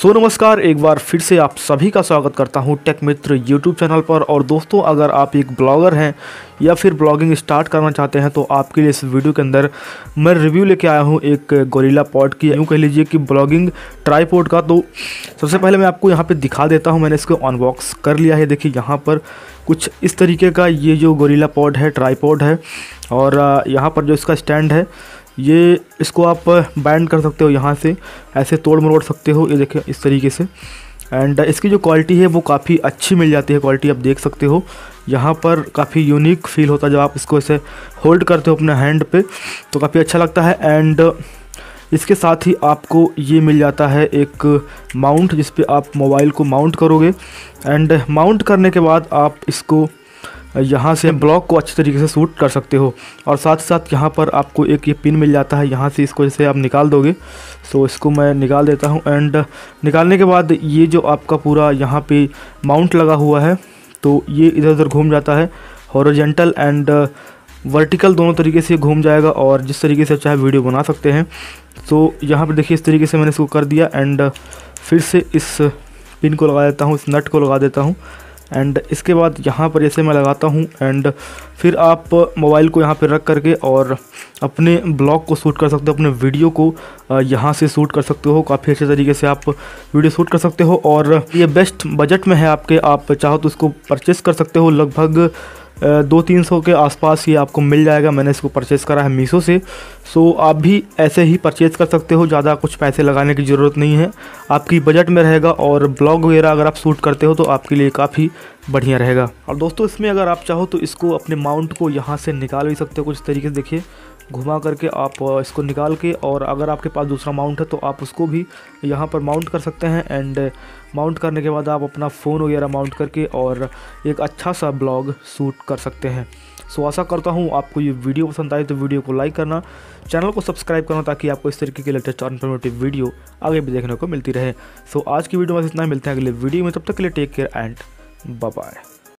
सो नमस्कार एक बार फिर से आप सभी का स्वागत करता हूं टेक मित्र यूट्यूब चैनल पर और दोस्तों अगर आप एक ब्लॉगर हैं या फिर ब्लॉगिंग स्टार्ट करना चाहते हैं तो आपके लिए इस वीडियो के अंदर मैं रिव्यू लेके आया हूं एक गोरीला पॉड की यूँ कह लीजिए कि ब्लॉगिंग ट्राईपोर्ट का तो सबसे पहले मैं आपको यहाँ पर दिखा देता हूँ मैंने इसको अनबॉक्स कर लिया है देखिए यहाँ पर कुछ इस तरीके का ये जो गोरीला पॉड है ट्राईपोड है और यहाँ पर जो इसका स्टैंड है ये इसको आप बैंड कर सकते हो यहाँ से ऐसे तोड़ मरोड़ सकते हो ये देखिए इस तरीके से एंड इसकी जो क्वालिटी है वो काफ़ी अच्छी मिल जाती है क्वालिटी आप देख सकते हो यहाँ पर काफ़ी यूनिक फील होता है जब आप इसको ऐसे होल्ड करते हो अपने हैंड पे तो काफ़ी अच्छा लगता है एंड इसके साथ ही आपको ये मिल जाता है एक माउंट जिस पर आप मोबाइल को माउंट करोगे एंड माउंट करने के बाद आप इसको यहाँ से ब्लॉक को अच्छे तरीके से सूट कर सकते हो और साथ ही साथ यहाँ पर आपको एक ये पिन मिल जाता है यहाँ से इसको जैसे आप निकाल दोगे सो तो इसको मैं निकाल देता हूँ एंड निकालने के बाद ये जो आपका पूरा यहाँ पे माउंट लगा हुआ है तो ये इधर उधर घूम जाता है हॉरिजेंटल एंड वर्टिकल दोनों तरीके से घूम जाएगा और जिस तरीके से चाहे वीडियो बना सकते हैं तो यहाँ पर देखिए इस तरीके से मैंने इसको कर दिया एंड फिर से इस पिन को लगा देता हूँ इस नट को लगा देता हूँ एंड इसके बाद यहाँ पर जैसे मैं लगाता हूँ एंड फिर आप मोबाइल को यहाँ पर रख करके और अपने ब्लॉग को शूट कर सकते हो अपने वीडियो को यहाँ से शूट कर सकते हो काफ़ी अच्छे तरीके से आप वीडियो शूट कर सकते हो और ये बेस्ट बजट में है आपके आप चाहो तो इसको परचेस कर सकते हो लगभग दो तीन सौ के आसपास ये आपको मिल जाएगा मैंने इसको परचेज़ करा है मीशो से सो आप भी ऐसे ही परचेज़ कर सकते हो ज़्यादा कुछ पैसे लगाने की ज़रूरत नहीं है आपकी बजट में रहेगा और ब्लॉग वगैरह अगर आप शूट करते हो तो आपके लिए काफ़ी बढ़िया रहेगा और दोस्तों इसमें अगर आप चाहो तो इसको अपने माउंट को यहाँ से निकाल भी सकते हो कुछ तरीके से देखिए घुमा करके आप इसको निकाल के और अगर आपके पास दूसरा माउंट है तो आप उसको भी यहाँ पर माउंट कर सकते हैं एंड माउंट करने के बाद आप अपना फ़ोन वगैरह माउंट करके और एक अच्छा सा ब्लॉग शूट कर सकते हैं सो आशा करता हूँ आपको ये वीडियो पसंद आए तो वीडियो को लाइक करना चैनल को सब्सक्राइब करना ताकि आपको इस तरीके की लेटेस्ट और इन्फॉर्मेटिव वीडियो आगे भी देखने को मिलती रहे सो so, आज की वीडियो में इतना मिलते हैं अगले वीडियो में तब तक के लिए टेक केयर एंड बाय